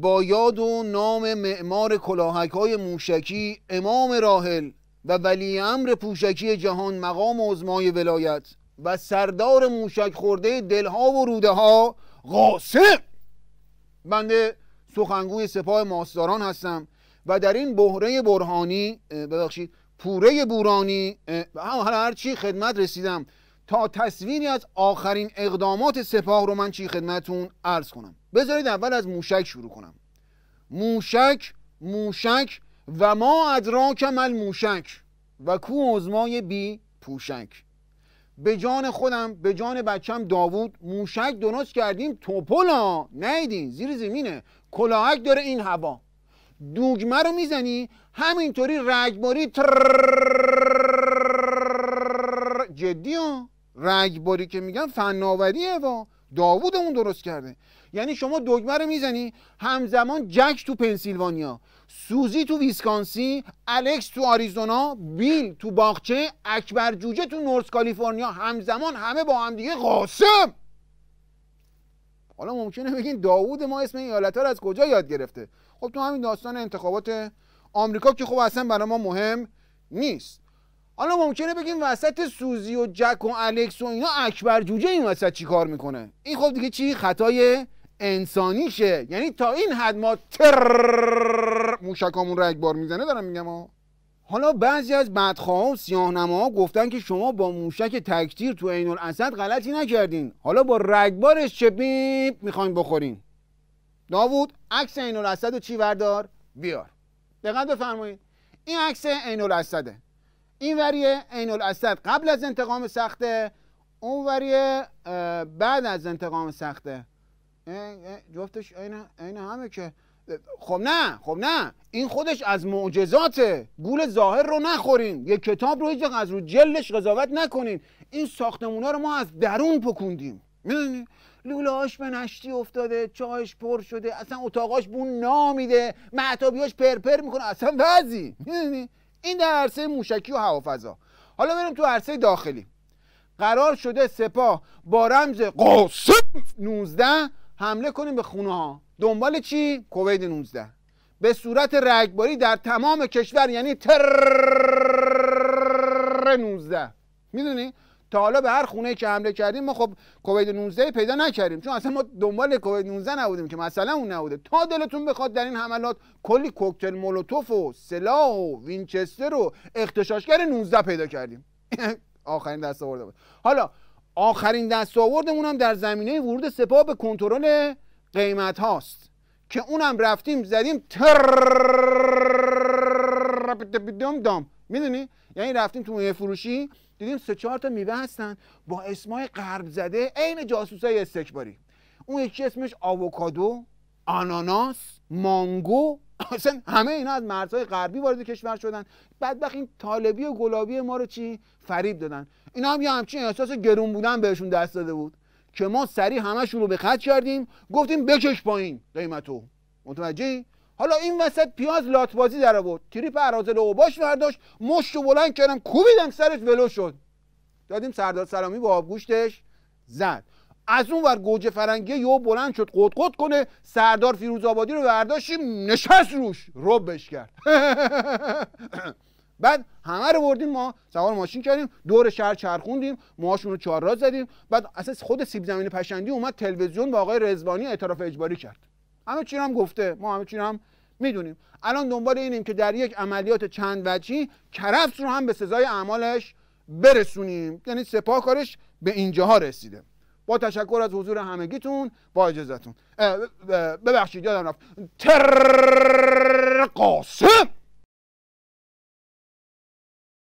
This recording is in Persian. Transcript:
با یاد و نام معمار کلاهک های موشکی امام راحل و ولی امر پوشکی جهان مقام عزمای ولایت و سردار موشک خورده دلها و روده ها قاسم بنده سخنگوی سپاه ماستاران هستم و در این بهره برهانی ببخشید پوره بورانی هر هرچی خدمت رسیدم تا تصویری از آخرین اقدامات سپاه رو من چی خدمتون عرض کنم بذارید اول از موشک شروع کنم موشک موشک و ما ادراک مل موشک و کو عزمای بی پوشک به جان خودم به جان بچم داوود موشک درست کردیم توپلا نیدین زیر زمینه کلاهک داره این هوا دوگمه رو میزنی همینطوری رگباری جدی ها رگباری که میگم فناوریه و داوودمون درست کرده یعنی شما دگمه رو میزنی همزمان جک تو پنسیلوانیا سوزی تو ویسکانسی الکس تو آریزونا بیل تو باغچه اکبر جوجه تو نورس کالیفرنیا همزمان همه با هم دیگه قاسم حالا ممکنه بگین داوود ما اسم این رو از کجا یاد گرفته خب تو همین داستان انتخابات آمریکا که خب اصلا برای ما مهم نیست حالا ممکنه بگیم وسط سوزی و جک و الکس و اینا اکبر جوجه این وسط چی کار میکنه این خب دیگه چی خطای انسانیشه یعنی تا این حد ما تر موشکامون رگبار میزنه دارم میگم ها حالا بعضی از بدخواه و نما ها گفتن که شما با موشک تکتیر تو عین الاسد غلطی نکردین حالا با رگبارش چه بیپ میخواین بخورین داوود عکس عین الاسد و چی بردار بیار دقت بفرمایید این عکس عین الاسده این وریه عین الاسد قبل از انتقام سخته اون وریه بعد از انتقام سخته جفتش عین همه که خب نه خب نه این خودش از معجزاته گول ظاهر رو نخورین یه کتاب رو هیچ از رو جلش قضاوت نکنین این ساختمونا رو ما از درون پکوندیم میدونی لولاش به نشتی افتاده چاهش پر شده اصلا اتاقاش بون نامیده معتابیاش پرپر میکنه اصلا وضعی میدونی این در عرصه موشکی و هوافضا حالا بریم تو عرصه داخلی قرار شده سپاه با رمز قاسم 19 حمله کنیم به خونه ها دنبال چی کووید 19 به صورت رگباری در تمام کشور یعنی تر 19 میدونی تا حالا به هر خونه که حمله کردیم ما خب کووید 19 پیدا نکردیم چون اصلا ما دنبال کووید 19 نبودیم که مثلا اون نبوده تا دلتون بخواد در این حملات کلی کوکتل مولوتوف و سلاح و وینچستر و اختشاشگر 19 پیدا کردیم آخرین دست آورده بود حالا آخرین دست آوردمون هم در زمینه ورود سپاه به کنترل قیمت هاست که اونم رفتیم زدیم تر دام میدونی یعنی رفتیم تو میوه فروشی دیدیم سه چهار تا میوه هستن با اسمای غرب زده عین جاسوسای استکباری اون یکی اسمش آووکادو آناناس مانگو اصلا همه اینا از مرزهای غربی وارد کشور شدن بدبخین این طالبی و گلابی ما رو چی فریب دادن اینا هم یه همچین احساس گرون بودن بهشون دست داده بود که ما سری همه رو به خط کردیم گفتیم بکش پایین قیمتو متوجهی حالا این وسط پیاز لاتبازی در آورد تریپ ارازل اوباش برداشت مشت و بلند کردم کوبیدم سرش ولو شد دادیم سردار سلامی با آبگوشتش زد از اون ور گوجه فرنگی یو بلند شد قد قد کنه سردار فیروز آبادی رو برداشتیم نشست روش ربش کرد بعد همه رو بردیم ما سوار ماشین کردیم دور شهر چرخوندیم موهاشون رو چهار زدیم بعد اساس خود سیب زمین پشندی اومد تلویزیون با آقای رزوانی اعتراف اجباری کرد همه چی هم گفته ما همه چی هم میدونیم الان دنبال اینیم که در یک عملیات چند وجهی کرفس رو هم به سزای اعمالش برسونیم یعنی سپاه کارش به اینجاها رسیده با تشکر از حضور همگیتون با اجازهتون ببخشید یادم رفت قاسم